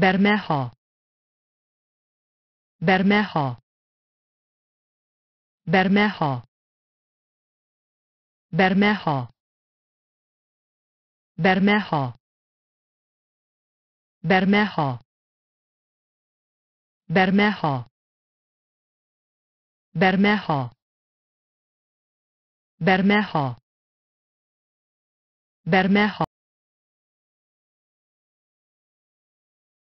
برمها، برمها، برمها، برمها، برمها، برمها، برمها، برمها، برمها. ها